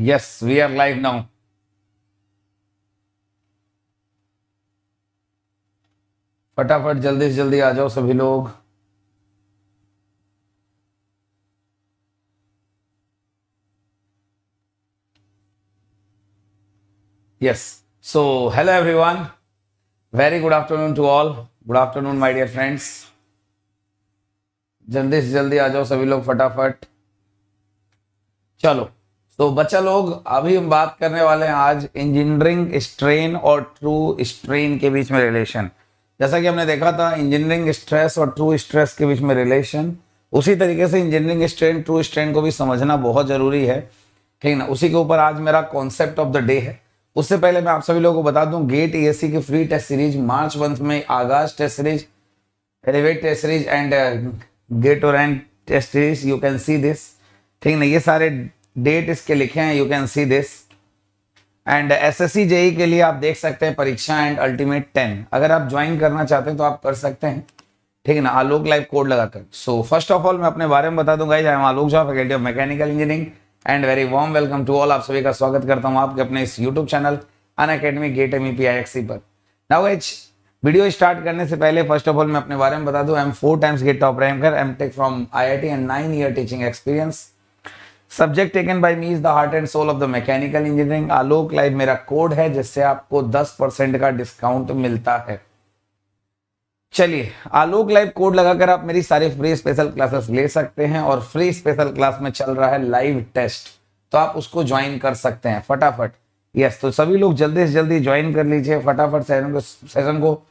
Yes we are live now फटाफट जल्दी से जल्दी आ जाओ सभी लोग yes so hello everyone very good afternoon to all good afternoon my dear friends जल्दी से जल्दी आ जाओ सभी लोग फटाफट चलो तो बच्चा लोग अभी हम बात करने वाले हैं आज इंजीनियरिंग स्ट्रेन और ट्रू स्ट्रेन के बीच में रिलेशन जैसा कि हमने देखा था इंजीनियरिंग स्ट्रेस और ट्रू स्ट्रेस के बीच में रिलेशन उसी तरीके से इंजीनियरिंग स्ट्रेन ट्रू स्ट्रेन को भी समझना बहुत ज़रूरी है ठीक ना उसी के ऊपर आज मेरा कॉन्सेप्ट ऑफ द डे है उससे पहले मैं आप सभी लोगों को बता दूं गेट ईएससी की free test series March month में Aagaaz test series elevate test series and GATE और end test series you can see this ठीक ना ये सारे डेट इसके लिखे हैं you can see this and S S C JE के लिए आप देख सकते हैं परीक्षा एंड अल्टीमेट टेन अगर आप ज्वाइन करना चाहते हैं तो आप कर सकते हैं ठीक है ना आलोक लाइव कोड लगाकर सो फर्स्ट ऑफ ऑल मैं अपने बारे में बता दूंगा I am Alok Jha faculty of mechanical engineering and very warm welcome to all आप सभी का स्वागत करता हूं आपके अपने इस YouTube channel Unacademy GATE M पर नाउ एच वीडियो स्टार्ट करने से पहले फर्स्ट ऑफ ऑल मैं अपने बारे में बता दूं I am four times GATE top ranker M tech from I I T and nine year teaching experience subject taken by me is the heart and soul of the mechanical engineering Alok live मेरा code है जिससे आपको 10 percent का discount मिलता है चलिए आलोक live code लगाकर आप मेरी सारी फ्री स्पेशल क्लासेस ले सकते हैं और फ्री स्पेशल क्लास में चल रहा है लाइव टेस्ट तो आप उसको ज्वाइन कर सकते हैं फटाफट यस तो सभी लोग जल्दी से जल्दी ज्वाइन कर लीजिए फटाफट सेशन को सेशन को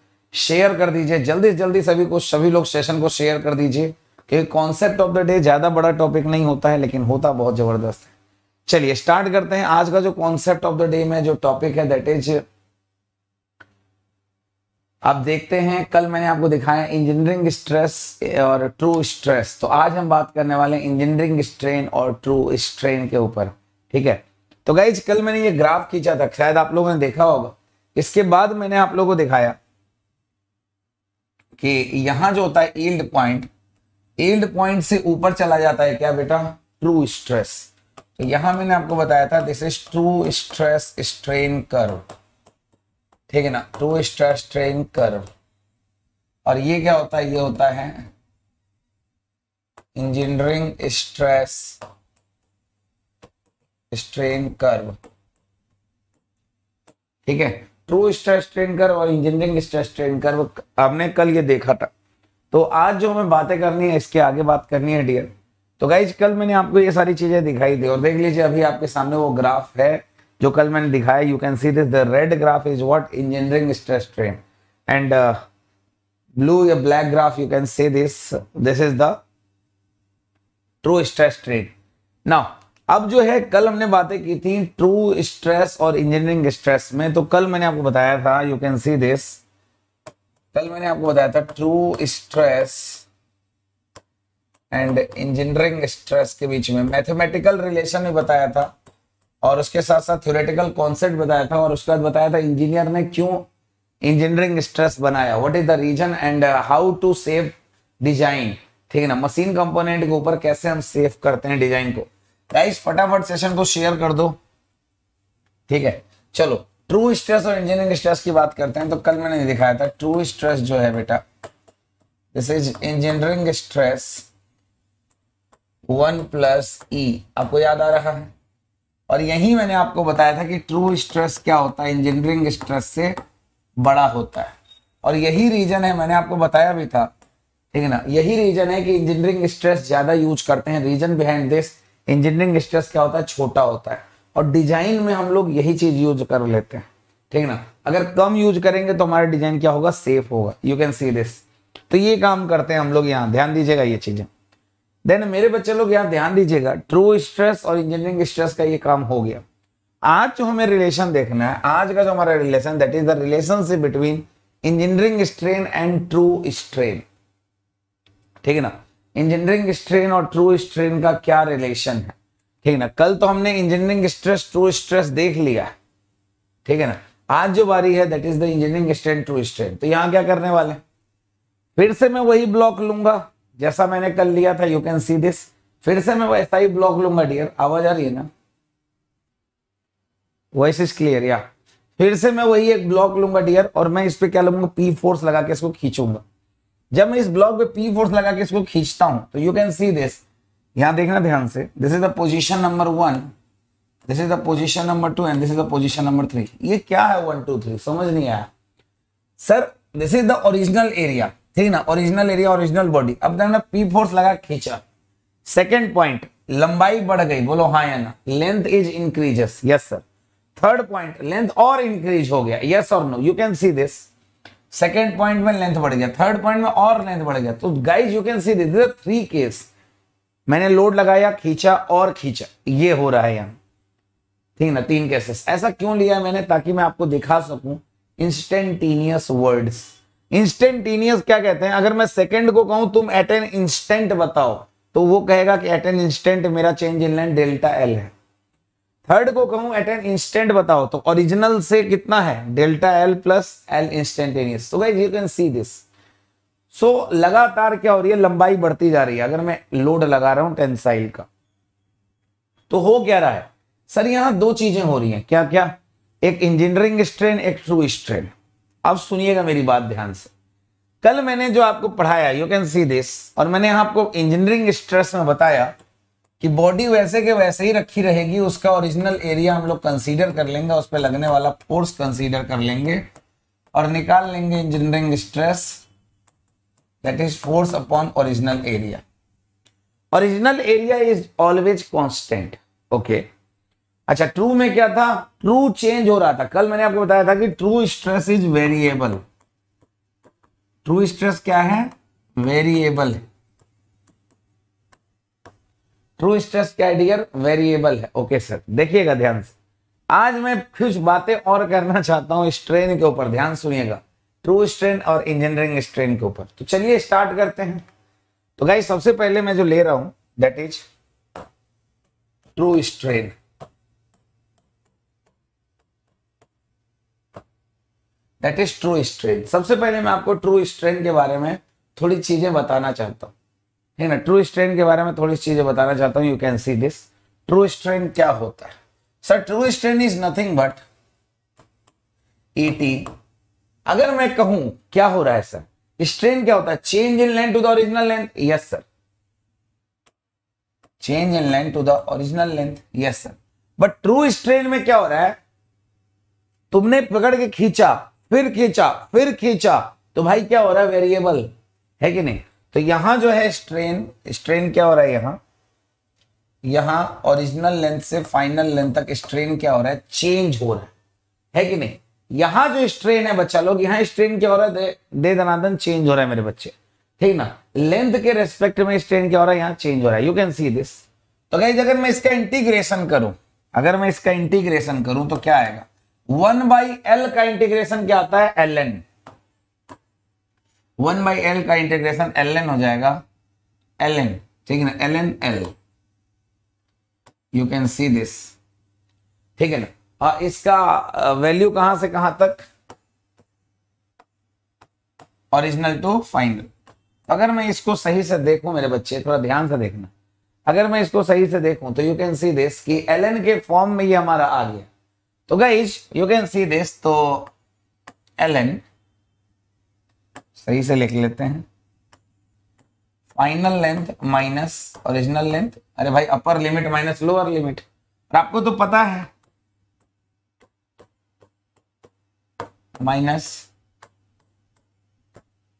शेयर कर दीजिए जल्दी से जल्दी सभी को सभी लोग सेशन को शेयर कर दीजिए क्योंकि कॉन्सेप्ट ऑफ द डे ज्यादा बड़ा टॉपिक नहीं होता है लेकिन होता बहुत जबरदस्त है चलिए स्टार्ट करते हैं आज का जो कॉन्सेप्ट ऑफ द डे में जो टॉपिक है दैट इज आप देखते हैं कल मैंने आपको दिखाया इंजीनियरिंग स्ट्रेस और ट्रू स्ट्रेस तो आज हम बात करने वाले हैं इंजीनियरिंग स्ट्रेन और ट्रू स्ट्रेन के ऊपर ठीक है तो गाइज कल मैंने ये ग्राफ खींचा था शायद आप लोगों ने देखा होगा इसके बाद मैंने आप लोगों को दिखाया कि यहां जो होता है ईल्ड पॉइंट एल्ड पॉइंट से ऊपर चला जाता है क्या बेटा ट्रू स्ट्रेस तो यहां मैंने आपको बताया था this is true stress strain curve ठीक है ना ट्रू स्ट्रेस स्ट्रेन कर्व और ये क्या होता है ये होता है इंजीनियरिंग स्ट्रेस स्ट्रेन कर्व ठीक है ट्रू स्ट्रेस स्ट्रेन कर्व और इंजीनियरिंग स्ट्रेस स्ट्रेन कर्व आपने कल ये देखा था तो आज जो हमें बातें करनी है इसके आगे बात करनी है डियर तो गाइज कल मैंने आपको ये सारी चीजें दिखाई थी और देख लीजिए अभी आपके सामने वो ग्राफ है जो कल मैंने दिखाया you can see this the red graph is what engineering stress strain and blue या black graph you can see this this is the true stress strain now अब जो है कल हमने बातें की थी ट्रू स्ट्रेस और इंजीनियरिंग स्ट्रेस में तो कल मैंने आपको बताया था यू कैन सी दिस कल मैंने आपको बताया था true stress and engineering stress के बीच में मैथमेटिकल रिलेशन भी बताया था और उसके साथ साथ थ्योरेटिकल कॉन्सेप्ट बताया था और उसके बाद बताया था इंजीनियर ने क्यों इंजीनियरिंग स्ट्रेस बनाया what is the reason and how to save design ठीक है ना मशीन कंपोनेंट के ऊपर कैसे हम सेव करते हैं डिजाइन को गाइस फटाफट सेशन को शेयर कर दो ठीक है चलो ट्रू स्ट्रेस और इंजीनियरिंग स्ट्रेस की बात करते हैं तो कल मैंने दिखाया था ट्रू स्ट्रेस जो है बेटा this is engineering stress one plus E आपको याद आ रहा है और यही मैंने आपको बताया था कि ट्रू स्ट्रेस क्या होता है इंजीनियरिंग स्ट्रेस से बड़ा होता है और यही रीजन है मैंने आपको बताया भी था ठीक है ना यही रीजन है कि इंजीनियरिंग स्ट्रेस ज्यादा यूज करते हैं reason behind this engineering stress क्या होता है छोटा होता है और डिजाइन में हम लोग यही चीज यूज कर लेते हैं ठीक ना अगर कम यूज करेंगे तो हमारा डिजाइन क्या होगा सेफ होगा यू कैन सी दिस तो ये काम करते हैं हम लोग यहाँ ध्यान दीजिएगा ये चीजें देन मेरे बच्चे लोग यहाँ ध्यान दीजिएगा ट्रू स्ट्रेस और इंजीनियरिंग स्ट्रेस का ये काम हो गया आज जो हमें रिलेशन देखना है आज का जो हमारा relation that is the relationship between engineering strain and true strain ठीक है ना इंजीनियरिंग स्ट्रेन और ट्रू स्ट्रेन का क्या रिलेशन है ठीक है ना कल तो हमने इंजीनियरिंग स्ट्रेस ट्रू स्ट्रेस देख लिया ठीक है ना आज जो बारी है that is the engineering strain true strain तो यहां क्या करने वाले फिर से मैं वही ब्लॉक लूंगा जैसा मैंने कल लिया था यू कैन सी दिस फिर से मैं वैसा ही ब्लॉक लूंगा डियर आवाज आ रही है ना वॉइस इज क्लियर या फिर से मैं वही एक ब्लॉक लूंगा डियर और मैं इस पर क्या लूंगा पी फोर्स लगा के इसको खींचूंगा जब मैं इस ब्लॉक पे पी फोर्स लगा के इसको खींचता हूं तो यू कैन सी दिस यहां देखना ध्यान से this is the position number one this is the position number two and this is the position number three ये क्या है वन टू थ्री समझ नहीं आया sir this is the original area ठीक ना ओरिजिनल एरिया ओरिजिनल बॉडी अब देखना पी फोर्स लगा खींचा सेकेंड पॉइंट लंबाई बढ़ गई बोलो हाँ या ना length is increases yes sir third point length और इंक्रीज हो गया यस और no you can see this second point में लेंथ बढ़ गया थर्ड पॉइंट में और लेंथ बढ़ गया तो guys you can see this three case मैंने लोड लगाया खींचा और खींचा ये हो रहा है यहां ठीक ना तीन केसेस ऐसा क्यों लिया मैंने ताकि मैं आपको दिखा सकूं इंस्टेंटेनियस वर्ड्स इंस्टेंटेनियस क्या कहते हैं अगर मैं सेकंड को कहूं तुम एट एन इंस्टेंट बताओ तो वो कहेगा कि एट एन इंस्टेंट मेरा change in line delta L है थर्ड को कहूं एट एन इंस्टेंट बताओ तो ओरिजिनल से कितना है delta L plus L instantaneous तो guys you can see this so so, लगातार क्या हो रही है लंबाई बढ़ती जा रही है अगर मैं लोड लगा रहा हूं टेंसाइल का तो हो क्या रहा है सर यहां दो चीजें हो रही हैं क्या क्या एक इंजीनियरिंग स्ट्रेन एक ट्रू स्ट्रेन अब सुनिएगा मेरी बात ध्यान से कल मैंने जो आपको पढ़ाया यू कैन सी दिस और मैंने आपको इंजीनियरिंग स्ट्रेस में बताया कि बॉडी वैसे के वैसे ही रखी रहेगी उसका ओरिजिनल एरिया हम लोग कंसीडर कर लेंगे उस पर लगने वाला फोर्स कंसीडर कर लेंगे और निकाल लेंगे engineering stress that is force upon original area. Original area is always constant. Okay. अच्छा ट्रू में क्या था ट्रू चेंज हो रहा था कल मैंने आपको बताया था कि true stress is variable true stress क्या है वेरिएबल है ट्रू स्ट्रेस क्या है डियर वेरिएबल है ओके सर देखिएगा ध्यान से आज मैं कुछ बातें और करना चाहता हूं स्ट्रेन के ऊपर ध्यान सुनिएगा ट्रू स्ट्रेन और इंजीनियरिंग स्ट्रेन के ऊपर तो चलिए स्टार्ट करते हैं तो गाई सबसे पहले मैं जो ले रहा हूं that is true strain that is true strain सबसे पहले मैं आपको ट्रू स्ट्रेन के बारे में थोड़ी चीजें बताना चाहता हूं है ना ट्रू स्ट्रेन के बारे में थोड़ी चीजें बताना चाहता हूं you can see this true strain क्या होता है sir true strain is nothing but E T अगर मैं कहूं क्या हो रहा है सर स्ट्रेन क्या होता है change in length to the original length yes sir change in length to the original length yes sir but true strain में क्या हो रहा है तुमने पकड़ के खींचा फिर खींचा फिर खींचा तो भाई क्या हो रहा है वेरिएबल है कि नहीं तो यहां जो है स्ट्रेन स्ट्रेन क्या हो रहा है यहां यहां ओरिजिनल लेंथ से फाइनल लेंथ तक स्ट्रेन क्या हो रहा है चेंज हो रहा है है कि नहीं यहां जो स्ट्रेन है बच्चा लोग यहां स्ट्रेन क्या हो रहा है दे दनादन चेंज हो रहा है मेरे बच्चे ठीक ना लेंथ के रेस्पेक्ट में स्ट्रेन क्या हो रहा है यहां चेंज हो रहा है यू कैन सी दिस तो गाइज अगर मैं इसका इंटीग्रेशन करूं अगर मैं इसका इंटीग्रेशन करूं तो क्या आएगा वन बाई एल का इंटीग्रेशन क्या आता है L N one by L का इंटीग्रेशन एल एन हो जाएगा एल एन ठीक है ना L N L you can see this ठीक है ना और इसका वैल्यू कहां से कहां तक ओरिजिनल टू फाइनल अगर मैं इसको सही से देखूं मेरे बच्चे थोड़ा ध्यान से देखना अगर मैं इसको सही से देखूं तो यू कैन सी दिस कि एल के फॉर्म में ये हमारा आ गया तो guys you can see this तो एल सही से लिख लेते हैं final length minus original length अरे भाई upper limit minus lower limit और आपको तो पता है माइनस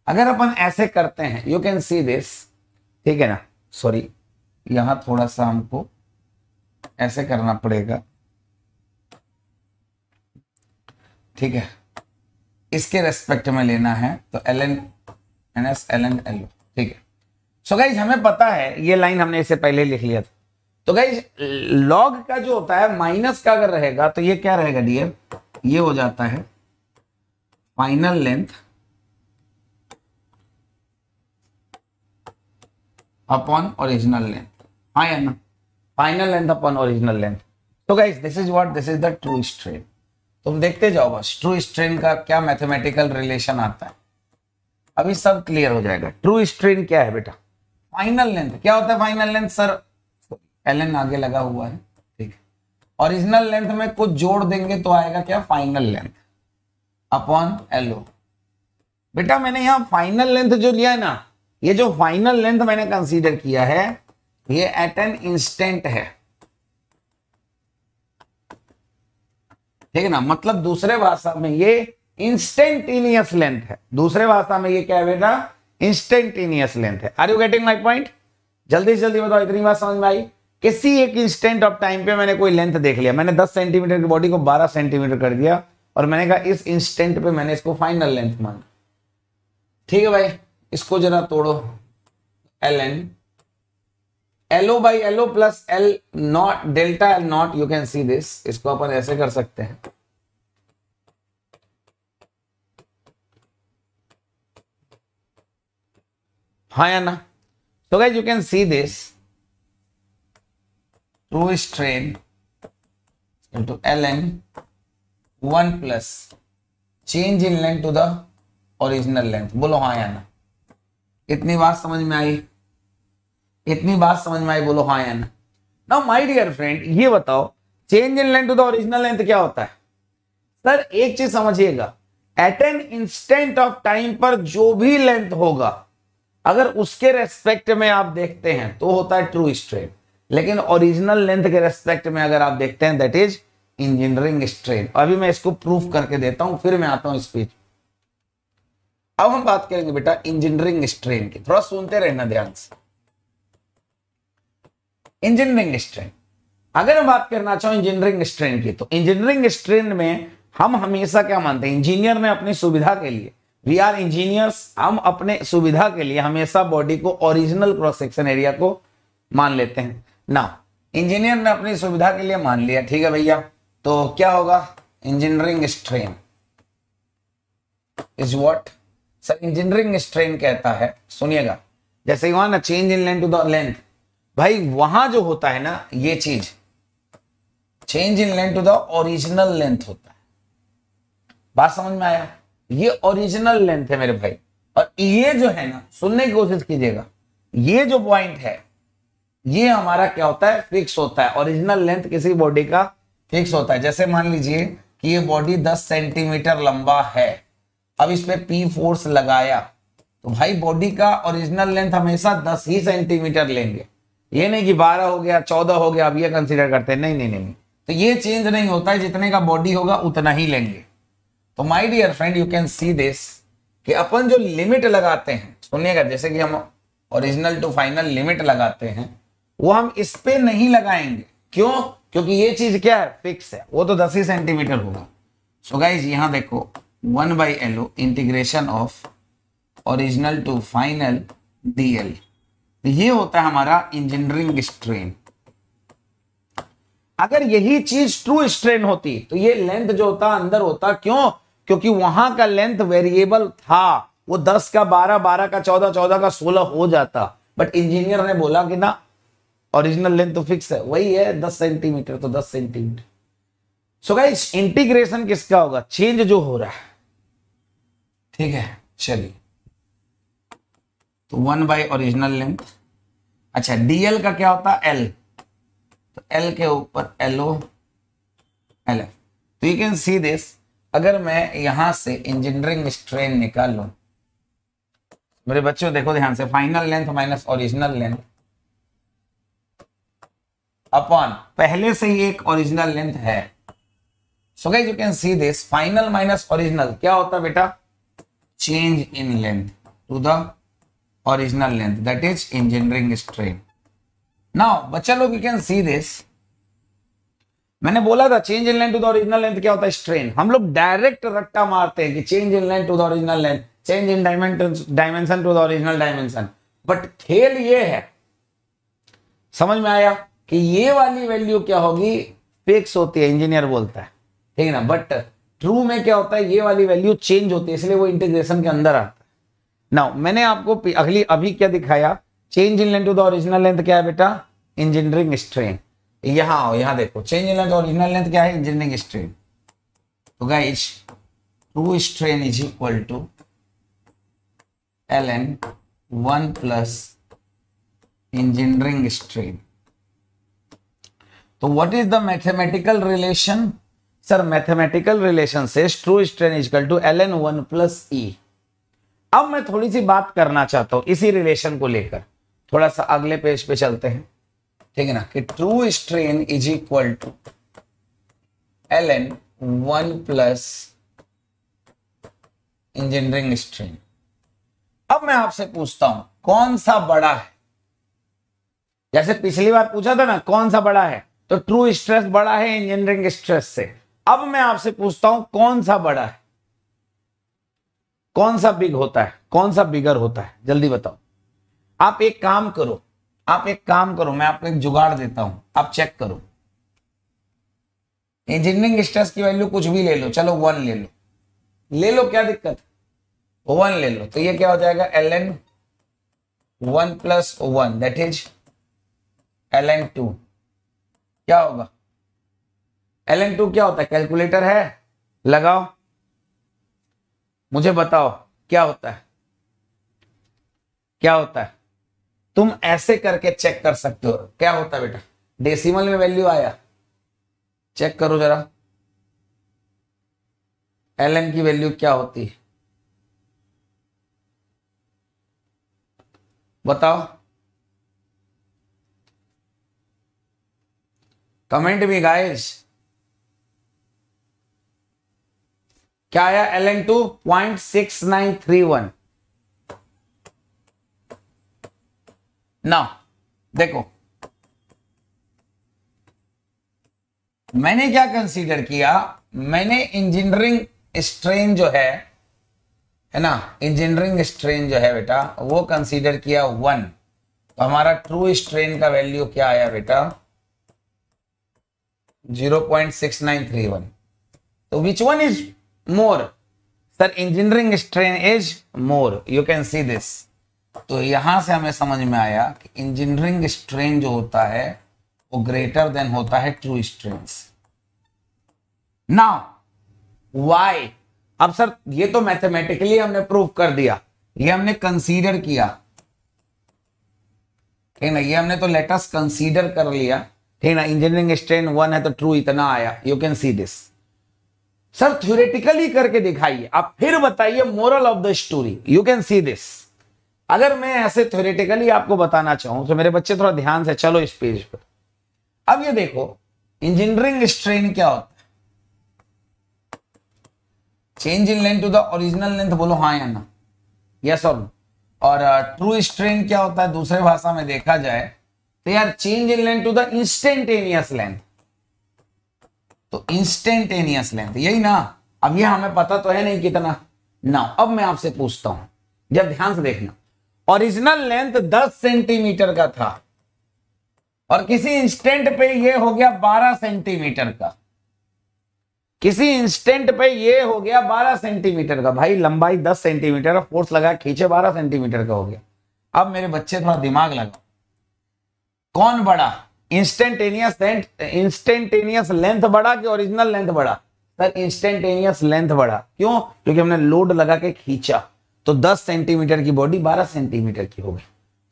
अगर अपन ऐसे करते हैं यू कैन सी दिस ठीक है ना सॉरी यहां थोड़ा सा हमको ऐसे करना पड़ेगा ठीक है इसके रेस्पेक्ट में लेना है तो L N N S L N L ठीक है सो so गाइज हमें पता है ये लाइन हमने इससे पहले लिख लिया था तो गाइज लॉग का जो होता है माइनस का अगर रहेगा तो ये क्या रहेगा डीएम ये हो जाता है final length upon original length हाँ या ना final length upon original length तो guys this is what this is the true strain तुम देखते जाओ बस ट्रू स्ट्रेन का क्या मैथमेटिकल रिलेशन आता है अभी सब क्लियर हो जाएगा ट्रू स्ट्रेन क्या है बेटा फाइनल लेंथ क्या होता है फाइनल लेंथ सर एल आगे लगा हुआ है ठीक है ओरिजिनल लेंथ में कुछ जोड़ देंगे तो आएगा क्या final length upon L O बेटा मैंने यहां फाइनल लेंथ जो लिया है ना ये जो फाइनल लेंथ मैंने कंसीडर किया है ये एट एन इंस्टेंट है ठीक है ना मतलब दूसरे भाषा में ये इंस्टेंटेनियस लेंथ है दूसरे भाषा में ये क्या है बेटा इंस्टेंटेनियस लेंथ है are you getting my point जल्दी से जल्दी बताओ इतनी बात समझ में आई किसी एक इंस्टेंट ऑफ टाइम पे मैंने कोई लेंथ देख लिया मैंने 10 सेंटीमीटर की बॉडी को 12 सेंटीमीटर कर दिया और मैंने कहा इस इंस्टेंट पे मैंने इसको फाइनल लेंथ माना ठीक है भाई इसको जरा तोड़ो L N L O by L O plus L not delta L not you can see this इसको अपन ऐसे कर सकते हैं हाँ या ना so you can see this true strain into L N one plus change in length to the original length बोलो हाँ या ना इतनी बात समझ में आई इतनी बात समझ में आई बोलो हाँ या ना नाउ माय डियर फ्रेंड ये बताओ change in length to the original length क्या होता है सर एक चीज समझिएगा at an instant of time पर जो भी लेंथ होगा अगर उसके रेस्पेक्ट में आप देखते हैं तो होता है ट्रू स्ट्रेट लेकिन ओरिजिनल लेंथ के रेस्पेक्ट में अगर आप देखते हैं दैट इज इंजीनियरिंग स्ट्रेन अभी मैं इसको प्रूफ करके देता हूं फिर मैं आता हूं स्पीच अब हम बात करेंगे बेटा इंजीनियरिंग स्ट्रेन की थोड़ा सुनते रहना ध्यान से इंजीनियरिंग स्ट्रेन अगर मैं बात करना चाहूं इंजीनियरिंग स्ट्रेन की तो इंजीनियरिंग स्ट्रेन में हम हमेशा क्या मानते हैं इंजीनियर ने अपनी सुविधा के लिए वी आर इंजीनियर्स हम अपने सुविधा के लिए हमेशा बॉडी को ओरिजिनल क्रॉस सेक्शन एरिया को मान लेते हैं ना इंजीनियर ने अपनी सुविधा के लिए मान लिया ठीक है भैया तो क्या होगा engineering strain is what sir engineering strain कहता है सुनिएगा जैसे यू ना change in length to the length भाई वहां जो होता है ना ये चीज change in length to the original length होता है बात समझ में आया ये ओरिजिनल लेंथ है मेरे भाई और ये जो है ना सुनने की कोशिश कीजिएगा ये जो पॉइंट है ये हमारा क्या होता है फिक्स होता है ओरिजिनल लेंथ किसी बॉडी का फिक्स होता है जैसे मान लीजिए कि ये बॉडी 10 सेंटीमीटर लंबा है अब इस पर पी फोर्स लगाया तो भाई बॉडी का ओरिजिनल लेंथ हमेशा 10 ही सेंटीमीटर लेंगे ये नहीं कि 12 हो गया 14 हो गया अब ये कंसीडर करते हैं नहीं नहीं नहीं तो ये चेंज नहीं होता है जितने का बॉडी होगा उतना ही लेंगे तो my dear friend you can see this कि अपन जो लिमिट लगाते हैं सुनिएगा जैसे कि हम ओरिजिनल टू फाइनल लिमिट लगाते हैं वो हम इस पे नहीं लगाएंगे क्यों क्योंकि ये चीज क्या है फिक्स है वो तो दस ही सेंटीमीटर होगा सो गाइज यहां देखो one by L O integration of original to final DL ये होता है हमारा इंजीनियरिंग स्ट्रेन अगर यही चीज ट्रू स्ट्रेन होती तो ये लेंथ जो होता अंदर होता क्यों क्योंकि वहां का लेंथ वेरिएबल था वो दस का बारह बारह का चौदह चौदह का सोलह हो जाता बट इंजीनियर ने बोला कि ना ओरिजिनल लेंथ तो फिक्स है वही है दस सेंटीमीटर तो दस सेंटीमीटर सो गाइस इंटीग्रेशन किसका होगा चेंज जो हो रहा है ठीक है चलिए तो वन बाई ओरिजिनल लेंथ अच्छा डीएल का क्या होता है एल तो एल के ऊपर एल ओ एल एफ तो यू कैन सी दिस अगर मैं यहां से इंजीनियरिंग स्ट्रेन निकाल लू मेरे बच्चों देखो ध्यान से final length minus original length upon पहले से ही एक ओरिजिनल लेंथ है so guys you can see this final minus original क्या होता है बेटा change in length to the original length that is engineering strain now बच्चा लोग यू कैन सी दिस मैंने बोला था change in length to the original length क्या होता है स्ट्रेन हम लोग डायरेक्ट रट्टा मारते हैं कि change in length to the original length change in dimension dimension to the original dimension but खेल ये है समझ में आया कि ये वाली वैल्यू क्या होगी फिक्स होती है इंजीनियर बोलता है ठीक है ना बट ट्रू में क्या होता है ये वाली वैल्यू चेंज होती है इसलिए वो इंटीग्रेशन के अंदर आता है ना मैंने आपको अगली अभी क्या दिखाया change in length to the original length क्या है बेटा इंजीनियरिंग स्ट्रेन यहां आओ यहां देखो change in length original length क्या है इंजीनियरिंग स्ट्रेन तो guys true strain is equal to L N one plus engineering strain तो what is the mathematical relation sir mathematical relation से true strain is equal to L N one plus E अब मैं थोड़ी सी बात करना चाहता हूं इसी रिलेशन को लेकर थोड़ा सा अगले पेज पे चलते हैं ठीक है ना कि true strain is equal to L N one plus engineering strain अब मैं आपसे पूछता हूं कौन सा बड़ा है जैसे पिछली बार पूछा था ना कौन सा बड़ा है तो ट्रू स्ट्रेस बड़ा है इंजीनियरिंग स्ट्रेस से अब मैं आपसे पूछता हूं कौन सा बड़ा है कौन सा बिग होता है कौन सा बिगर होता है जल्दी बताओ आप एक काम करो आप एक काम करो मैं आपको एक जुगाड़ देता हूं आप चेक करो इंजीनियरिंग स्ट्रेस की वैल्यू कुछ भी ले लो चलो वन ले लो ले लो क्या दिक्कत वन ले लो तो ये क्या हो जाएगा L N one plus one that is L N two क्या होगा एल एन टू क्या होता है कैलकुलेटर है लगाओ मुझे बताओ क्या होता है क्या होता है तुम ऐसे करके चेक कर सकते हो क्या होता है बेटा डेसिमल में वैल्यू आया चेक करो जरा एल एन की वैल्यू क्या होती है बताओ कमेंट भी गाइस क्या आया L N two point six nine three one ना देखो मैंने क्या कंसीडर किया मैंने इंजीनियरिंग स्ट्रेन जो है है ना इंजीनियरिंग स्ट्रेन जो है बेटा वो कंसीडर किया वन तो हमारा ट्रू स्ट्रेन का वैल्यू क्या आया बेटा 0.6931. So which one is more? Sir, engineering strain is more. You can see this. तो यहां से हमें समझ में आया कि इंजीनियरिंग स्ट्रेन जो होता है वो ग्रेटर देन होता है ट्रू स्ट्रेन नाउ वाई अब सर ये तो मैथमेटिकली हमने प्रूव कर दिया ये हमने कंसीडर किया ठीक ना ये हमने तो लेटस कंसीडर कर लिया ठीक ना इंजीनियरिंग स्ट्रेन वन है तो ट्रू इतना आया you can see this sir theoretically करके दिखाइए आप फिर बताइए moral of the story you can see this अगर मैं ऐसे थ्योरेटिकली आपको बताना चाहूं तो मेरे बच्चे थोड़ा ध्यान से चलो इस पेज पर अब ये देखो इंजीनियरिंग स्ट्रेन क्या होता है change in length to the original length बोलो हाँ या ना यस और ट्रू स्ट्रेन क्या होता है दूसरे भाषा में देखा जाए they are change in length to the instantaneous length तो इंस्टेंटेनियस लेंथ यही ना अब ये हमें पता तो है नहीं कितना ना अब मैं आपसे पूछता हूं जब ध्यान से देखना ओरिजिनल लेंथ 10 सेंटीमीटर का था और किसी इंस्टेंट पे ये हो गया 12 सेंटीमीटर का किसी इंस्टेंट पे ये हो गया 12 सेंटीमीटर का भाई लंबाई 10 सेंटीमीटर और फोर्स लगा खींचे 12 सेंटीमीटर का हो गया अब मेरे बच्चे थोड़ा दिमाग लगा कौन बड़ा इंस्टेंटेनियस लेंथ इंस्टेंटेनियस लेंथ बड़ा कि ओरिजिनल लेंथ बड़ा सर इंस्टेंटेनियस लेंथ बड़ा क्यों क्योंकि हमने लोड लगा के खींचा तो 10 सेंटीमीटर की बॉडी 12 सेंटीमीटर की हो गई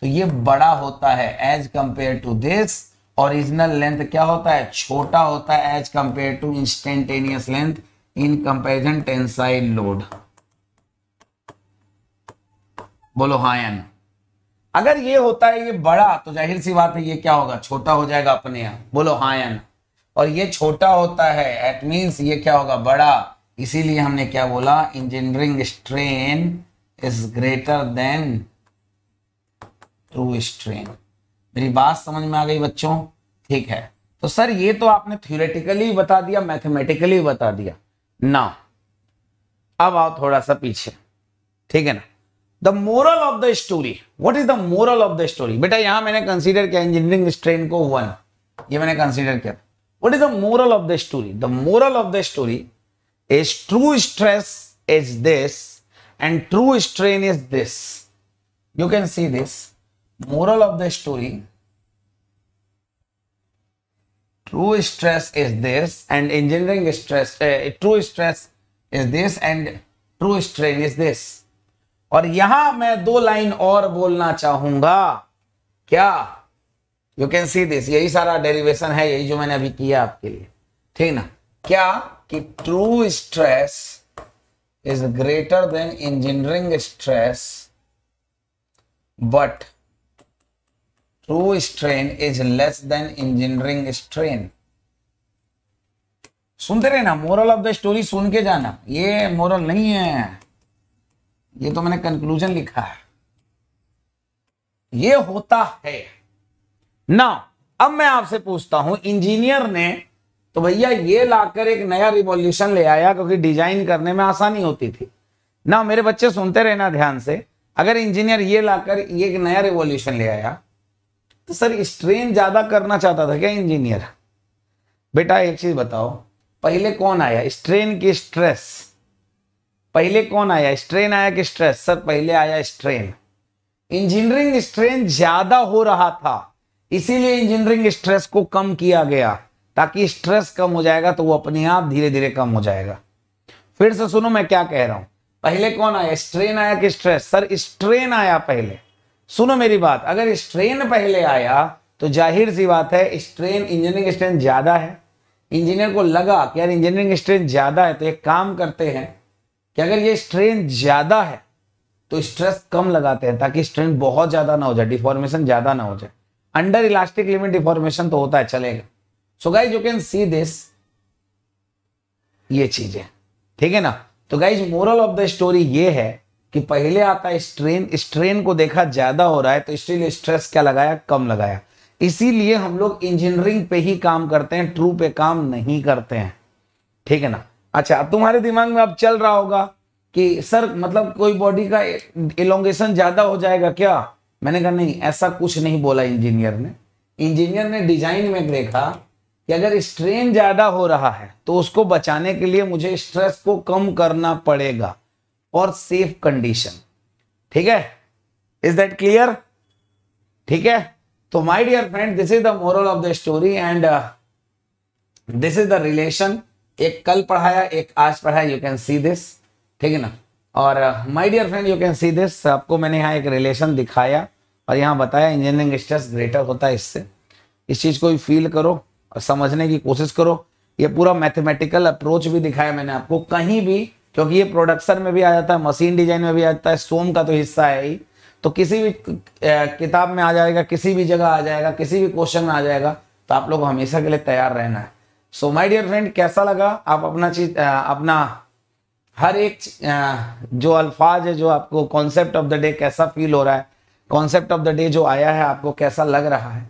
तो ये बड़ा होता है as compared to this original length क्या होता है छोटा होता है as compared to instantaneous length in comparison tensile load बोलो हाँ या ना अगर ये होता है ये बड़ा तो जाहिर सी बात है ये क्या होगा छोटा हो जाएगा अपने यहां बोलो हाँ या ना और ये छोटा होता है एट मीन्स ये क्या होगा बड़ा इसीलिए हमने क्या बोला engineering strain is greater than true strain मेरी बात समझ में आ गई बच्चों ठीक है तो सर ये तो आपने थ्योरेटिकली बता दिया मैथमेटिकली बता दिया ना अब आओ थोड़ा सा पीछे ठीक है ना the moral of the story what is the moral of the story बेटा यहां मैंने कंसीडर किया इंजीनियरिंग स्ट्रेन को वन ये मैंने कंसीडर किया what is the moral of the story the moral of the story is true stress is this and true strain is this you can see this moral of the story true stress is this and engineering stress uh, true stress is this and true strain is this और यहां मैं दो line और बोलना चाहूंगा क्या you can see this यही सारा डेरिवेशन है यही जो मैंने अभी किया आपके लिए ठीक ना क्या कि true stress is greater than engineering stress but true strain is less than engineering strain सुनते रहे ना मोरल ऑफ द स्टोरी सुन के जाना ये मोरल नहीं है ये तो मैंने कंक्लूजन लिखा है ये होता है ना अब मैं आपसे पूछता हूं इंजीनियर ने तो भैया ये लाकर एक नया रिवॉल्यूशन ले आया क्योंकि डिजाइन करने में आसानी होती थी ना मेरे बच्चे सुनते रहना ध्यान से अगर इंजीनियर ये लाकर ये एक नया रिवॉल्यूशन ले आया तो सर स्ट्रेन ज्यादा करना चाहता था क्या इंजीनियर बेटा एक चीज बताओ पहले कौन आया स्ट्रेन की स्ट्रेस पहले कौन आया स्ट्रेन आया कि स्ट्रेस सर पहले आया स्ट्रेन इंजीनियरिंग स्ट्रेन ज्यादा हो रहा था इसीलिए इंजीनियरिंग स्ट्रेस को कम किया गया ताकि स्ट्रेस कम हो जाएगा तो वो अपने आप धीरे धीरे कम हो जाएगा फिर से सुनो मैं क्या कह रहा हूं पहले कौन आया स्ट्रेन आया कि स्ट्रेस सर स्ट्रेन आया पहले सुनो मेरी बात अगर स्ट्रेन पहले आया तो जाहिर सी बात है स्ट्रेन इंजीनियरिंग स्ट्रेन ज्यादा है इंजीनियर को लगा कि यार इंजीनियरिंग स्ट्रेन ज्यादा है तो एक काम करते हैं कि अगर ये स्ट्रेन ज़्यादा है तो स्ट्रेस कम लगाते हैं ताकि स्ट्रेन बहुत ज़्यादा ना हो जाए डिफॉर्मेशन ज़्यादा ना हो जाए अंडर इलास्टिक लिमिट डिफॉर्मेशन तो होता है चलेगा so guys you can see this ये चीज़ें ठीक है ना तो guys moral of the story ये है कि पहले आता है स्ट्रेन स्ट्रेन को देखा ज़्यादा हो रहा है तो इसलिए स्ट्रेस क्या लगाया कम लगाया इसीलिए हम लोग इंजीनियरिंग पे ही काम करते हैं ट्रू पे काम नहीं करते हैं ठीक है ना अच्छा तुम्हारे दिमाग में अब चल रहा होगा कि सर मतलब कोई बॉडी का इलोंगेशन ज्यादा हो जाएगा क्या मैंने कहा नहीं ऐसा कुछ नहीं बोला इंजीनियर ने इंजीनियर ने डिजाइन में देखा कि अगर स्ट्रेन ज्यादा हो रहा है तो उसको बचाने के लिए मुझे स्ट्रेस को कम करना पड़ेगा और सेफ कंडीशन ठीक है इज दैट क्लियर ठीक है तो my dear friend this is the moral of the story and this is the relation एक कल पढ़ाया एक आज पढ़ाया यू कैन सी दिस ठीक है ना और my dear friend you can see this आपको मैंने यहाँ एक रिलेशन दिखाया और यहाँ बताया इंजीनियरिंग स्ट्रेस ग्रेटर होता है इससे इस चीज़ को भी फील करो और समझने की कोशिश करो ये पूरा मैथमेटिकल अप्रोच भी दिखाया मैंने आपको कहीं भी क्योंकि ये प्रोडक्शन में भी आ जाता है मशीन डिजाइन में भी आ जाता है सोम का तो हिस्सा है ही तो किसी भी uh, किताब में आ जाएगा किसी भी जगह आ जाएगा किसी भी क्वेश्चन में आ जाएगा तो आप लोग हमेशा के लिए तैयार रहना है सो माय डियर फ्रेंड कैसा लगा आप अपना चीज अपना हर एक जो अल्फाज है जो आपको कॉन्सेप्ट ऑफ द डे कैसा फील हो रहा है कॉन्सेप्ट ऑफ द डे जो आया है आपको कैसा लग रहा है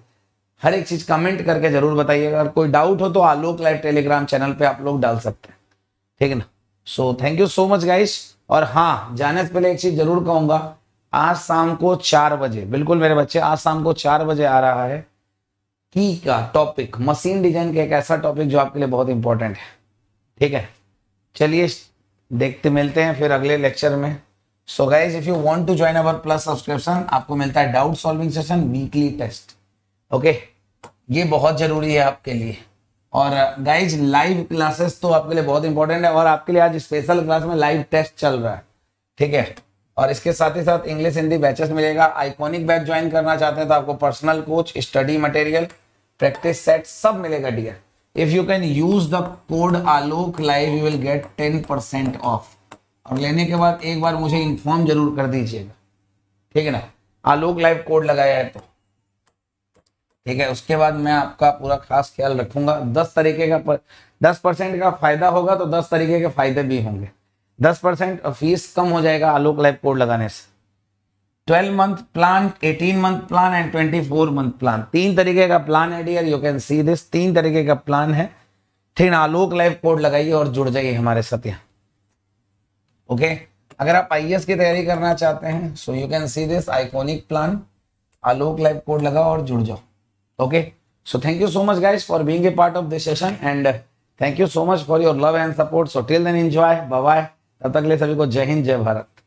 हर एक चीज कमेंट करके जरूर बताइएगा अगर कोई डाउट हो तो आलोक लाइव टेलीग्राम चैनल पे आप लोग डाल सकते हैं ठीक है ना so thank you so much guys और हाँ जाने से पहले एक चीज जरूर कहूंगा आज शाम को चार बजे बिल्कुल मेरे बच्चे आज शाम को चार बजे आ रहा है की का टॉपिक मशीन डिजाइन का एक ऐसा टॉपिक जो आपके लिए बहुत इंपॉर्टेंट है ठीक है चलिए देखते मिलते हैं फिर अगले लेक्चर में so guys if you want to join our plus subscription आपको मिलता है doubt solving session weekly test okay ये बहुत जरूरी है आपके लिए और गाइज लाइव क्लासेस तो आपके लिए बहुत इंपॉर्टेंट है और आपके लिए आज स्पेशल क्लास में लाइव टेस्ट चल रहा है ठीक है और इसके साथ ही साथ इंग्लिश हिंदी बैचेस मिलेगा आइकॉनिक बैच ज्वाइन करना चाहते हैं तो आपको personal coach study material practice set सब मिलेगा dear if you can use the code Alok live you will get ten percent off और लेने के बाद एक बार मुझे इन्फॉर्म जरूर कर दीजिएगा ठीक है ना आलोक लाइव कोड लगाया है तो ठीक है उसके बाद मैं आपका पूरा खास ख्याल रखूंगा दस तरीके का पर, दस परसेंट का फायदा होगा तो दस तरीके के फायदे भी होंगे दस परसेंट फीस कम हो जाएगा आलोक लाइव कोड लगाने से 12 month plan 18 month plan and 24 month plan तीन तरीके का प्लान है dear you can see this तीन तरीके का प्लान है ठीक ना आलोक लाइव कोड लगाइए और जुड़ जाइए हमारे साथ यहाँ ओके अगर आप आई e की तैयारी करना चाहते हैं so you can see this iconic plan Alok live code लगाओ और जुड़ जाओ okay so thank you so much guys for being a part of this session and thank you so much for your love and support so till then enjoy bye तब तक ले सभी को जय हिंद जय भारत